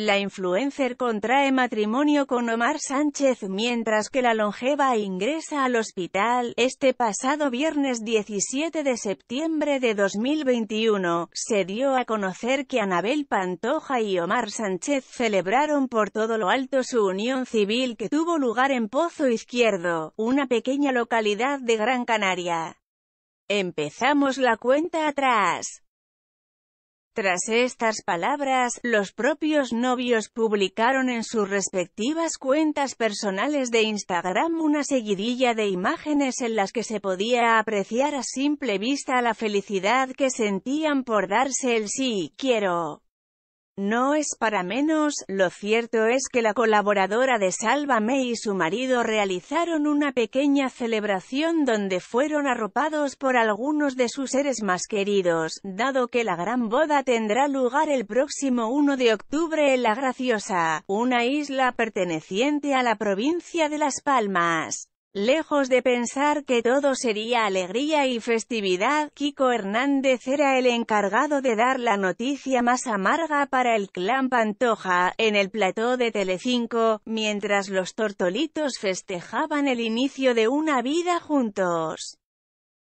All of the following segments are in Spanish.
La influencer contrae matrimonio con Omar Sánchez mientras que la longeva ingresa al hospital. Este pasado viernes 17 de septiembre de 2021, se dio a conocer que Anabel Pantoja y Omar Sánchez celebraron por todo lo alto su unión civil que tuvo lugar en Pozo Izquierdo, una pequeña localidad de Gran Canaria. Empezamos la cuenta atrás. Tras estas palabras, los propios novios publicaron en sus respectivas cuentas personales de Instagram una seguidilla de imágenes en las que se podía apreciar a simple vista la felicidad que sentían por darse el sí, quiero. No es para menos, lo cierto es que la colaboradora de Sálvame y su marido realizaron una pequeña celebración donde fueron arropados por algunos de sus seres más queridos, dado que la gran boda tendrá lugar el próximo 1 de octubre en La Graciosa, una isla perteneciente a la provincia de Las Palmas. Lejos de pensar que todo sería alegría y festividad, Kiko Hernández era el encargado de dar la noticia más amarga para el clan Pantoja, en el plató de Telecinco, mientras los tortolitos festejaban el inicio de una vida juntos.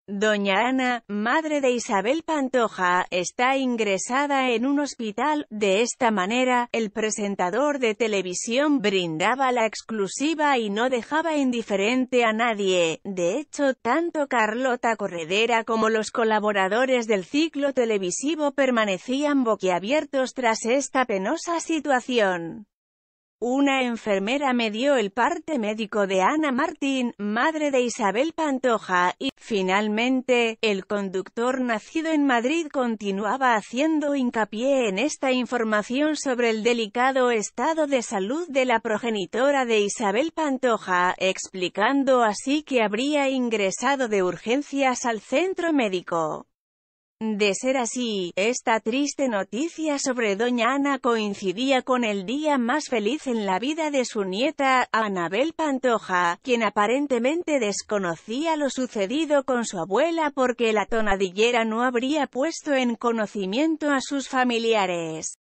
Doña Ana, madre de Isabel Pantoja, está ingresada en un hospital. De esta manera, el presentador de televisión brindaba la exclusiva y no dejaba indiferente a nadie. De hecho, tanto Carlota Corredera como los colaboradores del ciclo televisivo permanecían boquiabiertos tras esta penosa situación. Una enfermera me dio el parte médico de Ana Martín, madre de Isabel Pantoja, y, finalmente, el conductor nacido en Madrid continuaba haciendo hincapié en esta información sobre el delicado estado de salud de la progenitora de Isabel Pantoja, explicando así que habría ingresado de urgencias al centro médico. De ser así, esta triste noticia sobre doña Ana coincidía con el día más feliz en la vida de su nieta, Anabel Pantoja, quien aparentemente desconocía lo sucedido con su abuela porque la tonadillera no habría puesto en conocimiento a sus familiares.